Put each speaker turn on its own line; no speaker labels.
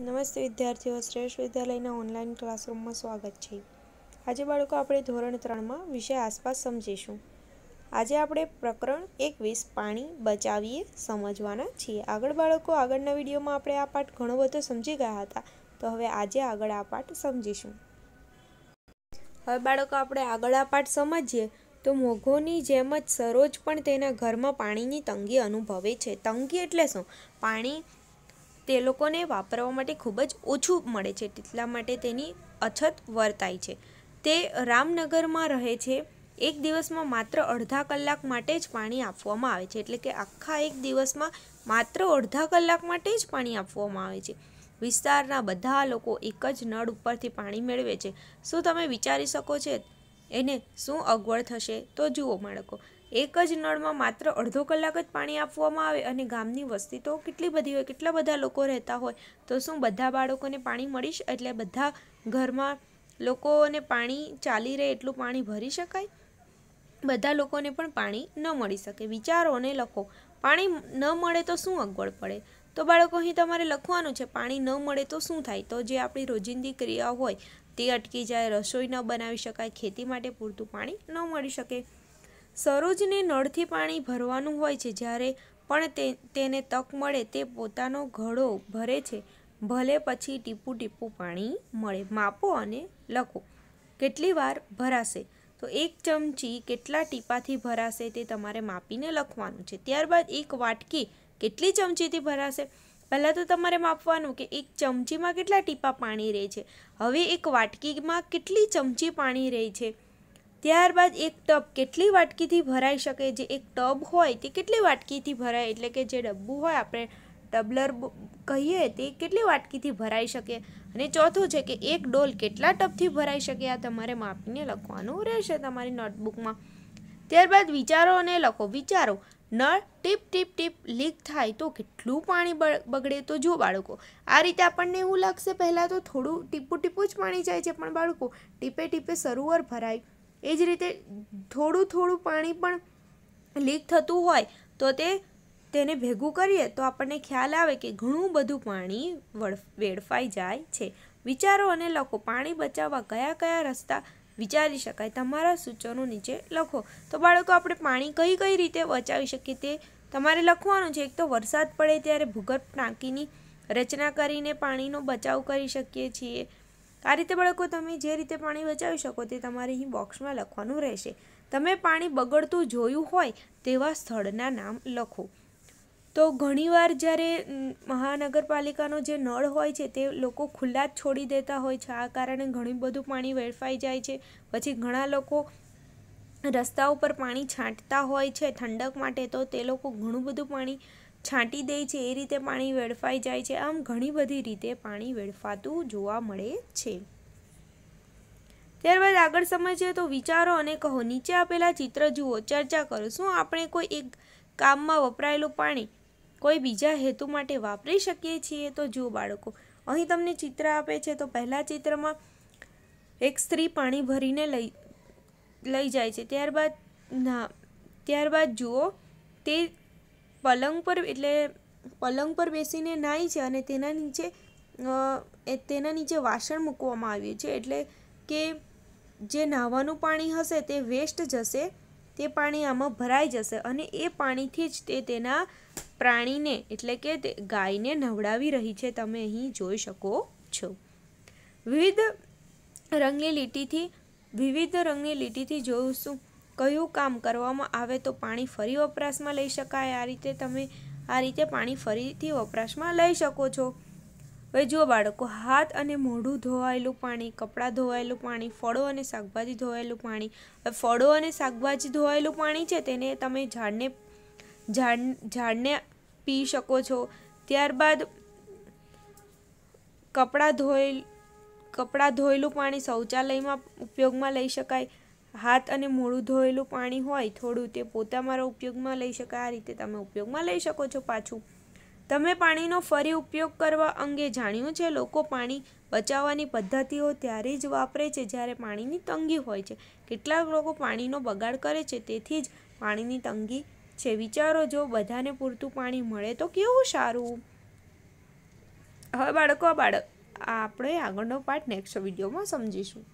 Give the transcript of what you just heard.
નમસ્તે વિદ્યાર્થીઓ શ્રેષ્ઠ વિદ્યાલયના ઓનલાઈન ક્લાસરૂમમાં સ્વાગત છે આજે બાળકો આપણે ધોરણ ત્રણમાં વિષય આસપાસ સમજીશું આજે આપણે પ્રકરણ એકવીસ પાણી બચાવીએ સમજવાના છીએ આગળ બાળકો આગળના વિડીયોમાં આપણે આ પાઠ ઘણો બધો સમજી ગયા હતા તો હવે આજે આગળ આ પાઠ સમજીશું હવે બાળકો આપણે આગળ આ પાઠ સમજીએ તો મોઘોની જેમ જ સરોજ પણ તેના ઘરમાં પાણીની તંગી અનુભવે છે તંગી એટલે શું પાણી તે લોકોને વાપરવા માટે ખૂબ જ ઓછું મળે છે તેટલા માટે તેની અછત વર્તાય છે તે રામનગરમાં રહે છે એક દિવસમાં માત્ર અડધા કલાક માટે જ પાણી આપવામાં આવે છે એટલે કે આખા એક દિવસમાં માત્ર અડધા કલાક માટે જ પાણી આપવામાં આવે છે વિસ્તારના બધા લોકો એક જ નળ ઉપરથી પાણી મેળવે છે શું તમે વિચારી શકો છો એને શું અગવડ થશે તો જુઓ બાળકો એક જ નળમાં માત્ર અડધો કલાક જ પાણી આપવામાં આવે અને ગામની વસ્તી તો કેટલી બધી હોય કેટલા બધા લોકો રહેતા હોય તો શું બધા બાળકોને પાણી મળીશ એટલે બધા ઘરમાં લોકોને પાણી ચાલી રહે એટલું પાણી ભરી શકાય બધા લોકોને પણ પાણી ન મળી શકે વિચારો અને લખો પાણી ન મળે તો શું અગવડ પડે તો બાળકો અહીં તમારે લખવાનું છે પાણી ન મળે તો શું થાય તો જે આપણી રોજિંદી ક્રિયાઓ હોય તે અટકી જાય રસોઈ ન બનાવી શકાય ખેતી માટે પૂરતું પાણી ન મળી શકે સરોજને નળથી પાણી ભરવાનું હોય છે જ્યારે પણ તે તેને તક મળે તે પોતાનો ઘડો ભરે છે ભલે પછી ટીપું ટીપું પાણી મળે માપો અને લખો કેટલી વાર ભરાશે તો એક ચમચી કેટલા ટીપાથી ભરાશે તે તમારે માપીને લખવાનું છે ત્યારબાદ એક વાટકી કેટલી ચમચીથી ભરાશે પહેલાં તો તમારે માપવાનું કે એક ચમચીમાં કેટલા ટીપા પાણી રહે છે હવે એક વાટકીમાં કેટલી ચમચી પાણી રહે છે ત્યારબાદ એક ટબ કેટલી વાટકીથી ભરાઈ શકે જે એક ટબ હોય તે કેટલી વાટકીથી ભરાય એટલે કે જે ડબ્બુ હોય આપણે ટબલર કહીએ તે કેટલી વાટકીથી ભરાઈ શકે અને ચોથું છે કે એક ડોલ કેટલા ટબથી ભરાઈ શકે આ તમારે માપીને લખવાનું રહેશે તમારી નોટબુકમાં ત્યારબાદ વિચારો અને લખો વિચારો નળ ટીપ ટીપ ટીપ લીક થાય તો કેટલું પાણી બગડે તો જો બાળકો આ રીતે આપણને એવું લાગશે પહેલાં તો થોડું ટીપું ટીપું જ પાણી જાય છે પણ બાળકો ટીપે ટીપે સરોવર ભરાય એ જ રીતે થોડું થોડું પાણી પણ લીક થતું હોય તો તે તેને ભેગું કરીએ તો આપણને ખ્યાલ આવે કે ઘણું બધું પાણી વેડફાઈ જાય છે વિચારો અને લખો પાણી બચાવવા કયા કયા રસ્તા વિચારી શકાય તમારા સૂચનો નીચે લખો તો બાળકો આપણે પાણી કઈ કઈ રીતે બચાવી શકીએ તે તમારે લખવાનું છે એક તો વરસાદ પડે ત્યારે ભૂગર્ભ ટાંકીની રચના કરીને પાણીનો બચાવ કરી શકીએ છીએ આ રીતે બાળકો તમે જે રીતે પાણી બચાવી શકો તે તમારે અહીં બોક્સમાં લખવાનું રહેશે તમે પાણી બગડતું જોયું હોય તેવા સ્થળના નામ લખો તો ઘણીવાર જ્યારે મહાનગરપાલિકાનો જે નળ હોય છે તે લોકો ખુલ્લા જ છોડી દેતા હોય છે આ કારણે ઘણું બધું પાણી વેડફાઈ જાય છે પછી ઘણા લોકો રસ્તા ઉપર પાણી છાંટતા હોય છે ઠંડક માટે તો તે લોકો ઘણું બધું પાણી છાંટી દે છે એ રીતે પાણી વેડફાઈ જાય છે આમ ઘણી બધી રીતે પાણી વેડફાતું જોવા મળે છે ત્યારબાદ આગળ સમજીએ તો વિચારો અને કહો નીચે આપેલા ચિત્ર જુઓ ચર્ચા કરો શું આપણે કોઈ એક કામમાં વપરાયેલું પાણી કોઈ બીજા હેતુ માટે વાપરી શકીએ છીએ તો જુઓ બાળકો અહીં તમને ચિત્ર આપે છે તો પહેલાં ચિત્રમાં એક સ્ત્રી પાણી ભરીને લઈ લઈ જાય છે ત્યારબાદ ના ત્યારબાદ જુઓ તે પલંગ પર એટલે પલંગ પર બેસીને નાહી છે અને તેના નીચે તેના નીચે વાસણ મૂકવામાં આવ્યું છે એટલે કે જે નાહવાનું પાણી હશે તે વેસ્ટ જશે તે પાણી આમાં ભરાઈ જશે અને એ પાણીથી જ તે તેના પ્રાણીને એટલે કે ગાયને નવડાવી રહી છે તમે અહીં જોઈ શકો છો વિવિધ રંગની લીટીથી વિવિધ રંગની લીટીથી જોઈશું કયું કામ કરવામાં આવે તો પાણી ફરી વપરાશમાં લઈ શકાય આ રીતે તમે આ રીતે પાણી ફરીથી વપરાશમાં લઈ શકો છો હવે જુઓ બાળકો હાથ અને મોઢું ધોવાયેલું પાણી કપડાં ધોવાયેલું પાણી ફળો અને શાકભાજી ધોવાયેલું પાણી હવે ફળો અને શાકભાજી ધોવાયેલું પાણી છે તેને તમે ઝાડને ઝાડ ઝાડને પી શકો છો ત્યારબાદ કપડાં ધોયેલ કપડાં ધોયેલું પાણી શૌચાલયમાં ઉપયોગમાં લઈ શકાય હાથ અને મોડું ધોયેલું પાણી હોય થોડું તે પોતા મારા ઉપયોગમાં લઈ શકાય આ રીતે તમે ઉપયોગમાં લઈ શકો છો પાછું તમે પાણીનો ફરી ઉપયોગ કરવા અંગે જાણ્યું છે લોકો પાણી બચાવવાની પદ્ધતિઓ ત્યારે જ વાપરે છે જ્યારે પાણીની તંગી હોય છે કેટલાક લોકો પાણીનો બગાડ કરે છે તેથી જ પાણીની તંગી છે વિચારો જો બધાને પૂરતું પાણી મળે તો કેવું સારું હવે બાળકો બાળક આ આપણે આગળનો પાર્ટ નેક્સ્ટ વિડીયોમાં સમજીશું